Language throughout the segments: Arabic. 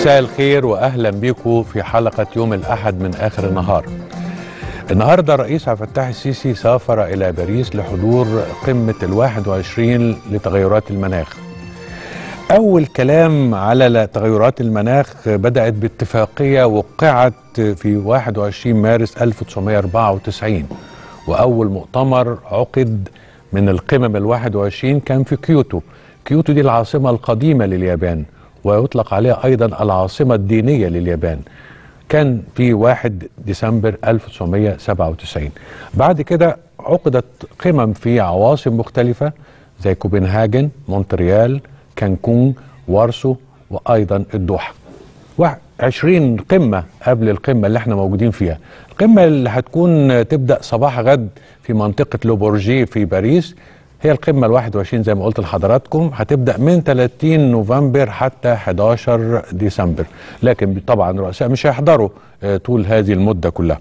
مساء الخير واهلا بيكم في حلقه يوم الاحد من اخر النهار. النهارده الرئيس عبد الفتاح السيسي سافر الى باريس لحضور قمه ال 21 لتغيرات المناخ. اول كلام على تغيرات المناخ بدات باتفاقيه وقعت في 21 مارس 1994 واول مؤتمر عقد من القمم ال 21 كان في كيوتو. كيوتو دي العاصمه القديمه لليابان. ويطلق عليها أيضا العاصمة الدينية لليابان كان في 1 ديسمبر 1997 بعد كده عقدت قمم في عواصم مختلفة زي كوبنهاجن مونتريال كانكون وارسو وأيضا الدوحة 20 قمة قبل القمة اللي احنا موجودين فيها القمة اللي هتكون تبدأ صباح غد في منطقة لوبورجي في باريس هي القمة ال 21 زي ما قلت لحضراتكم هتبدأ من 30 نوفمبر حتى 11 ديسمبر لكن طبعا الرؤساء مش هيحضروا آه، طول هذه المدة كلها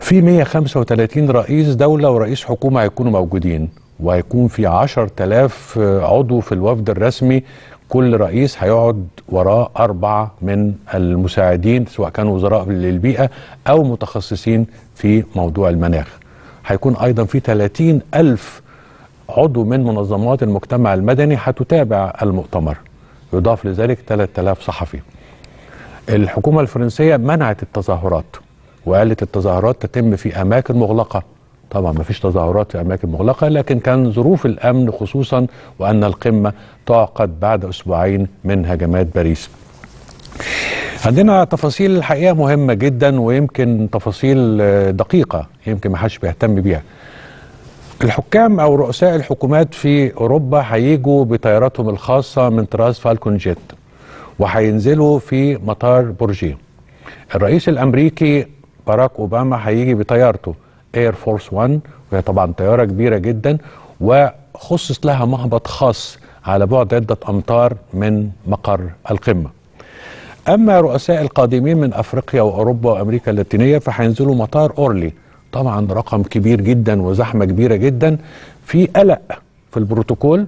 في 135 رئيس دولة ورئيس حكومة هيكونوا موجودين وهيكون في 10000 آه، عضو في الوفد الرسمي كل رئيس هيقعد وراه أربعة من المساعدين سواء كانوا وزراء للبيئة أو متخصصين في موضوع المناخ هيكون أيضا في 30 ألف عضو من منظمات المجتمع المدني هتتابع المؤتمر يضاف لذلك 3000 صحفي الحكومة الفرنسية منعت التظاهرات وقالت التظاهرات تتم في أماكن مغلقة طبعا ما فيش تظاهرات في أماكن مغلقة لكن كان ظروف الأمن خصوصا وأن القمة تعقد بعد أسبوعين من هجمات باريس عندنا تفاصيل الحقيقة مهمة جدا ويمكن تفاصيل دقيقة يمكن ما حدش بيهتم بيها الحكام او رؤساء الحكومات في اوروبا هيجوا بطياراتهم الخاصه من طراز فالكون جيت وهينزلوا في مطار برجي الرئيس الامريكي باراك اوباما هيجي بطيارته اير فورس 1 وهي طبعا طياره كبيره جدا وخصص لها مهبط خاص على بعد عده امتار من مقر القمه اما رؤساء القادمين من افريقيا واوروبا وامريكا اللاتينيه فهينزلوا مطار اورلي طبعا رقم كبير جدا وزحمه كبيره جدا في قلق في البروتوكول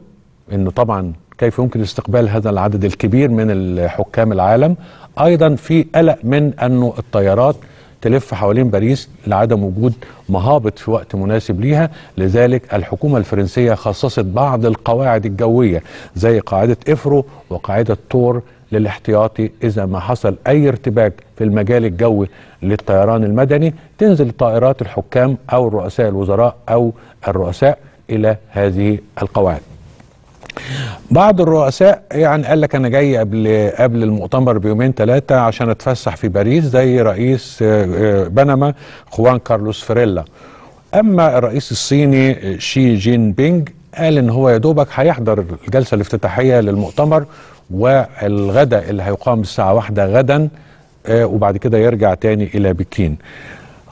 انه طبعا كيف يمكن استقبال هذا العدد الكبير من حكام العالم ايضا في قلق من انه الطيارات تلف حوالين باريس لعدم وجود مهابط في وقت مناسب ليها لذلك الحكومة الفرنسية خصصت بعض القواعد الجوية زي قاعدة إفرو وقاعدة تور للاحتياطي إذا ما حصل أي ارتباك في المجال الجوي للطيران المدني تنزل طائرات الحكام أو رؤساء الوزراء أو الرؤساء إلى هذه القواعد بعض الرؤساء يعني قال لك انا جاي قبل قبل المؤتمر بيومين ثلاثه عشان اتفسح في باريس زي رئيس آه، آه، بنما خوان كارلوس فريلا اما الرئيس الصيني آه، شي جين بينج قال ان هو يا دوبك هيحضر الجلسه الافتتاحيه للمؤتمر والغداء اللي هيقام الساعة واحدة غدا آه، وبعد كده يرجع تاني إلى بكين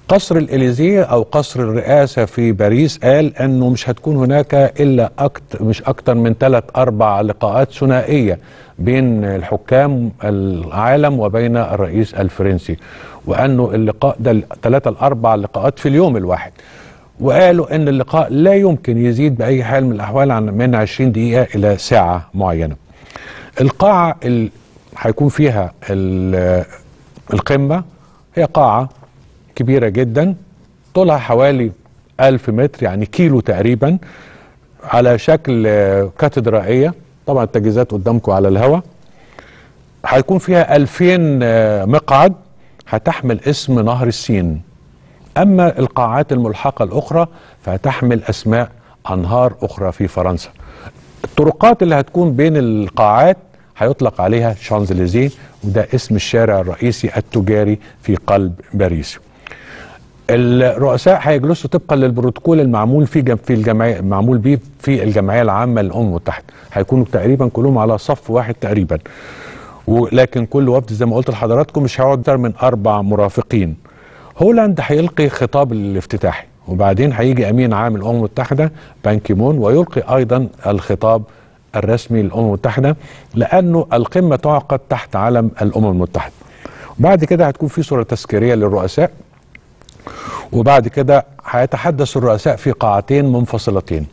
قصر الإليزيه أو قصر الرئاسة في باريس قال أنه مش هتكون هناك إلا أكتر مش أكتر من ثلاث أربع لقاءات ثنائية بين الحكام العالم وبين الرئيس الفرنسي وأنه اللقاء ده ثلاثة الأربع لقاءات في اليوم الواحد وقالوا أن اللقاء لا يمكن يزيد بأي حال من الأحوال عن من 20 دقيقة إلى ساعة معينة القاعة اللي هيكون فيها القمة هي قاعة كبيرة جدا طولها حوالي 1000 متر يعني كيلو تقريبا على شكل كاتدرائية طبعا التجهيزات قدامكم على الهواء هيكون فيها 2000 مقعد هتحمل اسم نهر السين أما القاعات الملحقة الأخرى فهتحمل أسماء أنهار أخرى في فرنسا الطرقات اللي هتكون بين القاعات هيطلق عليها شانزليزيه وده اسم الشارع الرئيسي التجاري في قلب باريس الرؤساء هيجلسوا طبقا للبروتوكول المعمول في في الجمعيه معمول به في الجمعيه العامه للامم المتحده هيكونوا تقريبا كلهم على صف واحد تقريبا ولكن كل وفد زي ما قلت لحضراتكم مش هيقعد اكتر من اربع مرافقين هولاند هيلقي خطاب الافتتاحي وبعدين هيجي امين عام الامم المتحده بان كيمون ويلقي ايضا الخطاب الرسمي للأمم المتحدة لأنه القمة تعقد تحت علم الأمم المتحدة بعد كده هتكون في صورة تذكيرية للرؤساء وبعد كده هيتحدث الرؤساء في قاعتين منفصلتين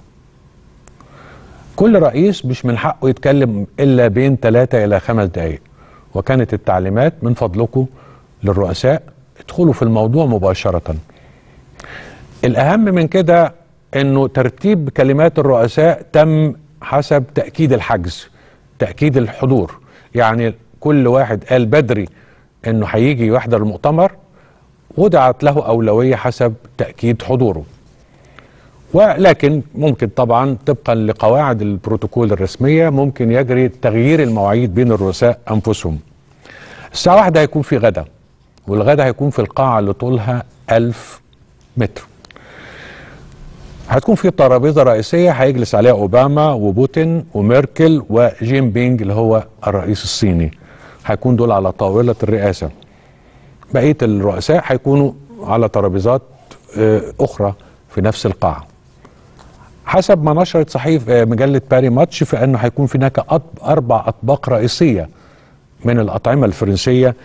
كل رئيس مش من حقه يتكلم إلا بين ثلاثة إلى خمس دقايق وكانت التعليمات من فضلكم للرؤساء ادخلوا في الموضوع مباشرة الأهم من كده أنه ترتيب كلمات الرؤساء تم حسب تأكيد الحجز تأكيد الحضور يعني كل واحد قال بدري انه هيجي يحضر المؤتمر وضعت له أولوية حسب تأكيد حضوره ولكن ممكن طبعا طبقا لقواعد البروتوكول الرسمية ممكن يجري تغيير المواعيد بين الرؤساء أنفسهم الساعة واحدة هيكون في غدا والغدا هيكون في القاعة اللي طولها ألف متر هتكون في ترابيزه رئيسيه هيجلس عليها اوباما وبوتين وميركل وجيم بينج اللي هو الرئيس الصيني هيكون دول على طاوله الرئاسه بقيه الرؤساء هيكونوا على ترابيزات آه، اخرى في نفس القاعه حسب ما نشرت صحيف آه، مجله باري ماتش فانه هيكون في هناك اربع اطباق رئيسيه من الاطعمه الفرنسيه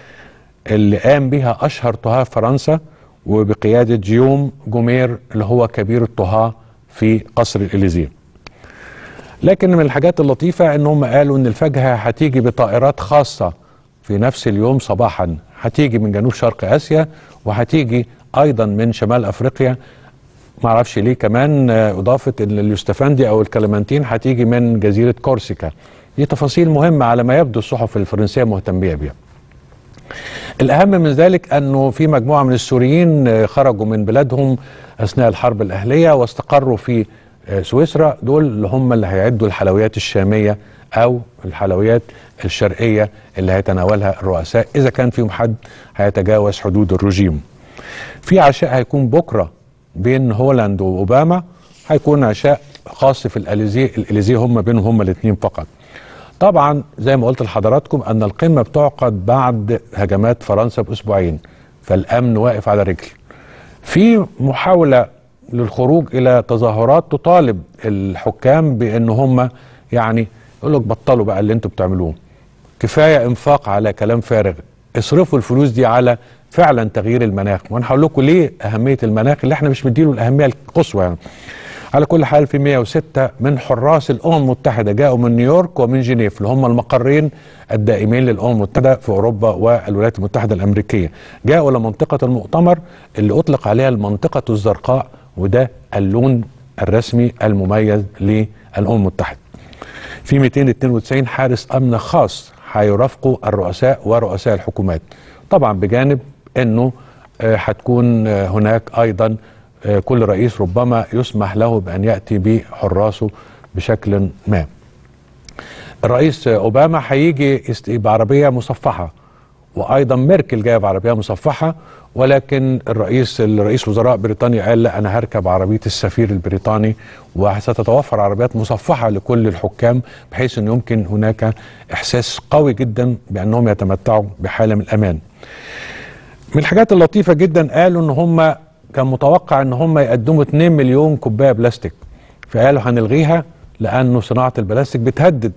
اللي قام بها اشهر طهاه فرنسا وبقيادة جيوم جومير اللي هو كبير الطهاة في قصر الإليزير لكن من الحاجات اللطيفة أنهم قالوا أن الفجهة هتيجي بطائرات خاصة في نفس اليوم صباحا هتيجي من جنوب شرق آسيا وهتيجي أيضا من شمال أفريقيا معرفش ليه كمان إضافة أن اليوستفاندي أو الكلمانتين هتيجي من جزيرة كورسيكا دي تفاصيل مهمة على ما يبدو الصحف الفرنسية مهتمية بيها الأهم من ذلك أنه في مجموعة من السوريين آه، خرجوا من بلادهم أثناء الحرب الأهلية واستقروا في آه، سويسرا دول اللي هم اللي هيعدوا الحلويات الشامية أو الحلويات الشرقية اللي هيتناولها الرؤساء إذا كان فيهم حد هيتجاوز حدود الرجيم في عشاء هيكون بكرة بين هولاند وأوباما هيكون عشاء خاص في الإليزي الإليزي هم بينهم هم الاثنين فقط طبعا زي ما قلت لحضراتكم ان القمه بتعقد بعد هجمات فرنسا باسبوعين فالامن واقف على رجل في محاوله للخروج الى تظاهرات تطالب الحكام بان هم يعني يقول لك بطلوا بقى اللي انتم بتعملوه كفايه انفاق على كلام فارغ اصرفوا الفلوس دي على فعلا تغيير المناخ وانا هقول لكم ليه اهميه المناخ اللي احنا مش مديله الاهميه القصوى يعني على كل حال في 106 من حراس الامم المتحده جاءوا من نيويورك ومن جنيف اللي هم المقرين الدائمين للامم المتحده في اوروبا والولايات المتحده الامريكيه جاءوا لمنطقه المؤتمر اللي اطلق عليها المنطقه الزرقاء وده اللون الرسمي المميز للامم المتحده في 292 حارس امن خاص هيرافقوا الرؤساء ورؤساء الحكومات طبعا بجانب انه آه، هتكون آه، هناك ايضا آه، كل رئيس ربما يسمح له بأن يأتي بحراسه بشكل ما الرئيس أوباما هيجي بعربية مصفحة وأيضا ميركل جاية بعربية مصفحة ولكن الرئيس الرئيس وزراء بريطانيا قال لا أنا هركب عربية السفير البريطاني وستتوفر عربيات مصفحة لكل الحكام بحيث أن يمكن هناك إحساس قوي جدا بأنهم يتمتعوا بحالة من الأمان من الحاجات اللطيفة جدا قالوا أن هم كان متوقع ان هم يقدموا 2 مليون كوبايه بلاستيك فقالوا هنلغيها لانه صناعه البلاستيك بتهدد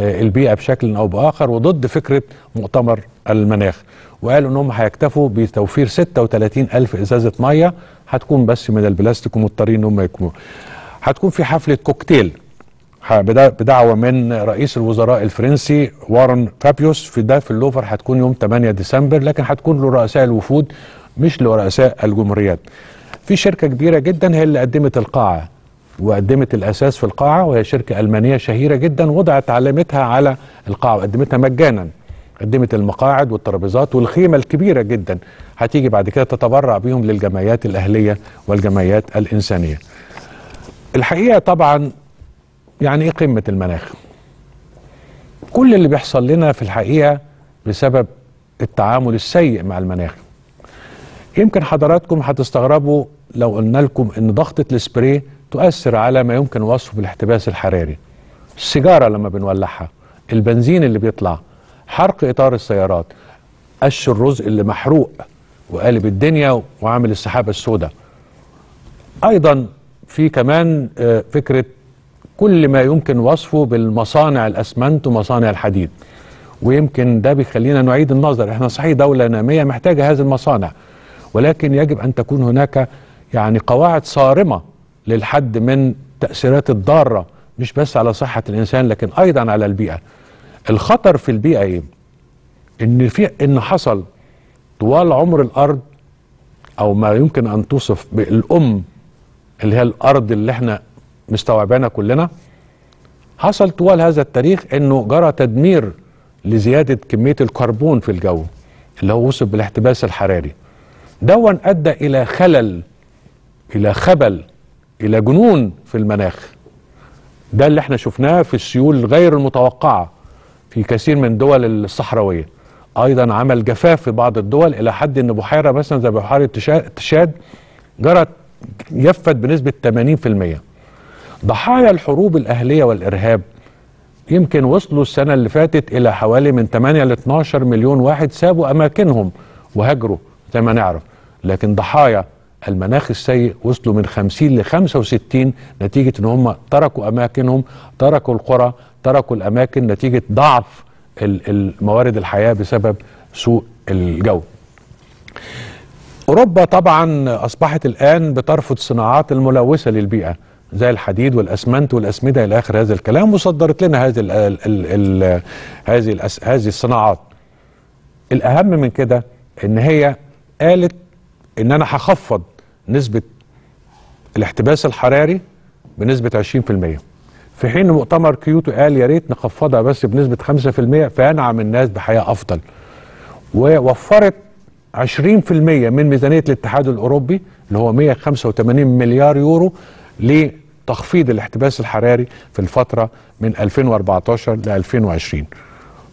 آه، البيئه بشكل او باخر وضد فكره مؤتمر المناخ وقالوا ان هم هيكتفوا بتوفير 36 الف ازازه ميه هتكون بس من البلاستيك ومضطرين ان هم يكونوا هتكون في حفله كوكتيل بدعوه من رئيس الوزراء الفرنسي وارن فابيوس في ده في اللوفر هتكون يوم 8 ديسمبر لكن هتكون له رؤساء الوفود مش لرؤساء الجمهوريات في شركة كبيرة جدا هي اللي قدمت القاعة وقدمت الأساس في القاعة وهي شركة ألمانية شهيرة جدا وضعت علامتها على القاعة وقدمتها مجانا قدمت المقاعد والترابيزات والخيمة الكبيرة جدا هتيجي بعد كده تتبرع بيهم للجمعيات الأهلية والجمعيات الإنسانية الحقيقة طبعا يعني إيه قمة المناخ كل اللي بيحصل لنا في الحقيقة بسبب التعامل السيء مع المناخ يمكن حضراتكم هتستغربوا لو قلنا لكم ان ضغطة السبراي تؤثر على ما يمكن وصفه بالاحتباس الحراري السيجارة لما بنولعها البنزين اللي بيطلع حرق إطار السيارات قش الرز اللي محروق وقالب الدنيا وعامل السحابة السوداء أيضا في كمان آه، فكرة كل ما يمكن وصفه بالمصانع الأسمنت ومصانع الحديد ويمكن ده بيخلينا نعيد النظر احنا صحيح دولة نامية محتاجة هذه المصانع ولكن يجب أن تكون هناك يعني قواعد صارمة للحد من تأثيرات الضارة مش بس على صحة الإنسان لكن أيضا على البيئة الخطر في البيئة إيه؟ إن, في إن حصل طوال عمر الأرض أو ما يمكن أن توصف بالأم اللي هي الأرض اللي احنا مستوعبينها كلنا حصل طوال هذا التاريخ انه جرى تدمير لزياده كميه الكربون في الجو اللي هو وصف بالاحتباس الحراري دون أدى إلى خلل إلى خبل إلى جنون في المناخ ده اللي احنا شفناه في السيول غير المتوقعة في كثير من دول الصحراوية أيضا عمل جفاف في بعض الدول إلى حد أن بحيرة مثلا زي بحيرة تشاد جرت يفت بنسبة 80% ضحايا الحروب الأهلية والإرهاب يمكن وصلوا السنة اللي فاتت إلى حوالي من 8 ل 12 مليون واحد سابوا أماكنهم وهاجروا زي ما نعرف لكن ضحايا المناخ السيء وصلوا من 50 ل 65 نتيجة ان هم تركوا اماكنهم تركوا القرى تركوا الاماكن نتيجة ضعف الموارد الحياة بسبب سوء الجو اوروبا طبعا اصبحت الان بترفض صناعات الملوثة للبيئة زي الحديد والاسمنت والاسمده الى اخر هذا الكلام وصدرت لنا هذه الـ الـ الـ هذه هذه الصناعات الاهم من كده ان هي قالت ان انا هخفض نسبه الاحتباس الحراري بنسبه 20% في حين مؤتمر كيوتو قال يا ريت نخفضها بس بنسبه 5% فينعم الناس بحياه افضل ووفرت 20% من ميزانيه الاتحاد الاوروبي اللي هو 185 مليار يورو لتخفيض الاحتباس الحراري في الفتره من 2014 ل 2020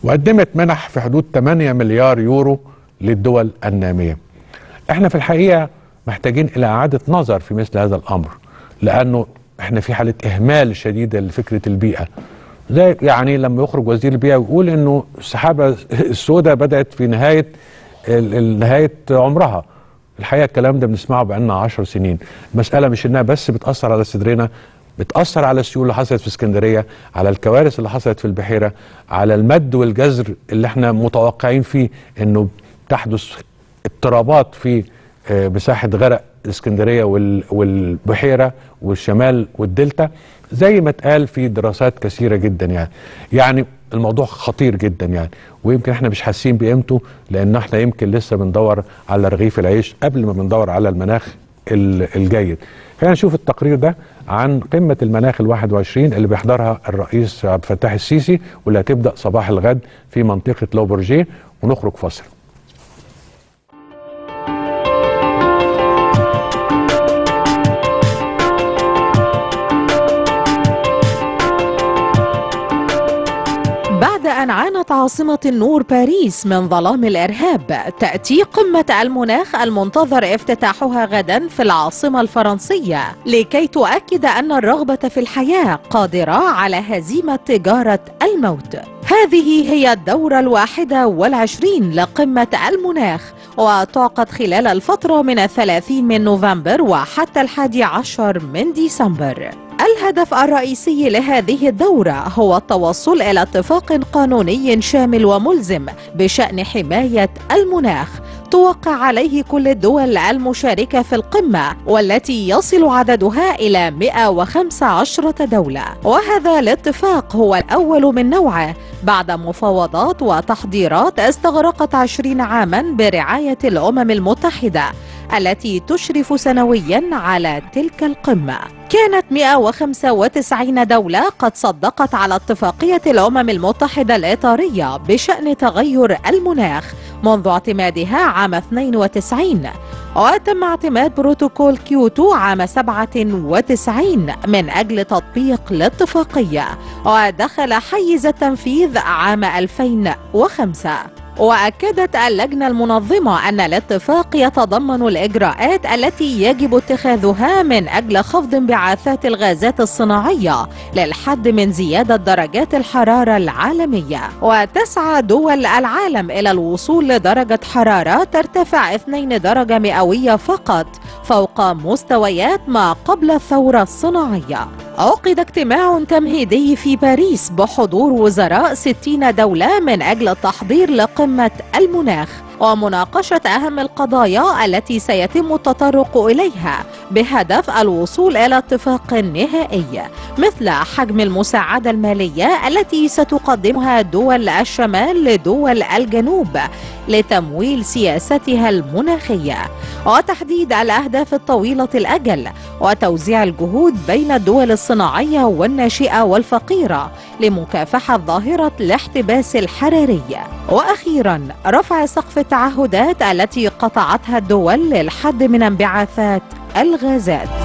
وقدمت منح في حدود 8 مليار يورو للدول الناميه احنا في الحقيقه محتاجين الى اعاده نظر في مثل هذا الامر لانه احنا في حاله اهمال شديده لفكره البيئه زي يعني لما يخرج وزير البيئه ويقول انه السحابه السوداء بدات في نهايه نهايه عمرها الحقيقه الكلام ده بنسمعه بقالنا 10 سنين المساله مش انها بس بتاثر على صدرنا بتاثر على السيول اللي حصلت في اسكندريه على الكوارث اللي حصلت في البحيره على المد والجزر اللي احنا متوقعين فيه انه تحدث اضطرابات في آه، مساحه غرق الاسكندريه والبحيره والشمال والدلتا زي ما اتقال في دراسات كثيره جدا يعني يعني الموضوع خطير جدا يعني ويمكن احنا مش حاسين بقيمته لان احنا يمكن لسه بندور على رغيف العيش قبل ما بندور على المناخ الجيد خلينا نشوف التقرير ده عن قمة المناخ ال21 اللي بيحضرها الرئيس عبد الفتاح السيسي واللي هتبدأ صباح الغد في منطقة لوبرجيه ونخرج فاصل أن عانت عاصمة النور باريس من ظلام الإرهاب تأتي قمة المناخ المنتظر افتتاحها غدا في العاصمة الفرنسية لكي تؤكد أن الرغبة في الحياة قادرة على هزيمة تجارة الموت هذه هي الدورة الواحدة والعشرين لقمة المناخ وتعقد خلال الفترة من الثلاثين من نوفمبر وحتى الحادي عشر من ديسمبر الهدف الرئيسي لهذه الدورة هو التوصل إلى اتفاق قانوني شامل وملزم بشأن حماية المناخ توقع عليه كل الدول المشاركة في القمة والتي يصل عددها إلى 115 دولة وهذا الاتفاق هو الأول من نوعه بعد مفاوضات وتحضيرات استغرقت 20 عاما برعاية الأمم المتحدة التي تشرف سنويا على تلك القمه كانت 195 دولة قد صدقت على اتفاقية الأمم المتحدة الإطارية بشأن تغير المناخ منذ اعتمادها عام 92 وتم اعتماد بروتوكول كيوتو عام 97 من أجل تطبيق الاتفاقية ودخل حيز التنفيذ عام 2005 وأكدت اللجنة المنظمة أن الاتفاق يتضمن الإجراءات التي يجب اتخاذها من أجل خفض انبعاثات الغازات الصناعية للحد من زيادة درجات الحرارة العالمية وتسعى دول العالم إلى الوصول لدرجة حرارة ترتفع 2 درجة مئوية فقط فوق مستويات ما قبل الثورة الصناعية عقد اجتماع تمهيدي في باريس بحضور وزراء 60 دولة من أجل التحضير لقمة المناخ ومناقشة أهم القضايا التي سيتم التطرق إليها بهدف الوصول إلى اتفاق نهائي مثل حجم المساعدة المالية التي ستقدمها دول الشمال لدول الجنوب لتمويل سياستها المناخية وتحديد الأهداف الطويلة الأجل وتوزيع الجهود بين الدول الصناعية والناشئة والفقيرة لمكافحة ظاهرة الاحتباس الحراري وأخيرا رفع سقف التعهدات التي قطعتها الدول للحد من انبعاثات الغازات